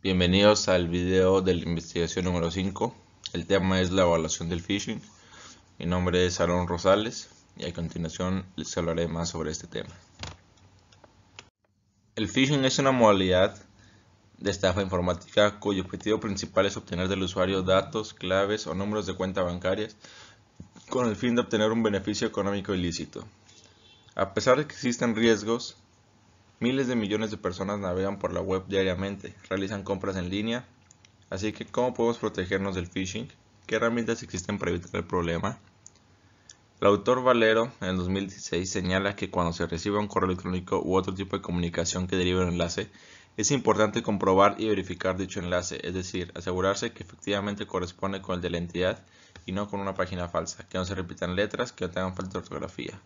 Bienvenidos al video de la investigación número 5. El tema es la evaluación del phishing. Mi nombre es Aaron Rosales y a continuación les hablaré más sobre este tema. El phishing es una modalidad de estafa informática cuyo objetivo principal es obtener del usuario datos, claves o números de cuenta bancarias con el fin de obtener un beneficio económico ilícito. A pesar de que existen riesgos, Miles de millones de personas navegan por la web diariamente, realizan compras en línea, así que ¿cómo podemos protegernos del phishing? ¿Qué herramientas existen para evitar el problema? El autor Valero en el 2016 señala que cuando se recibe un correo electrónico u otro tipo de comunicación que deriva un enlace, es importante comprobar y verificar dicho enlace, es decir, asegurarse que efectivamente corresponde con el de la entidad y no con una página falsa, que no se repitan letras, que no tengan falta de ortografía.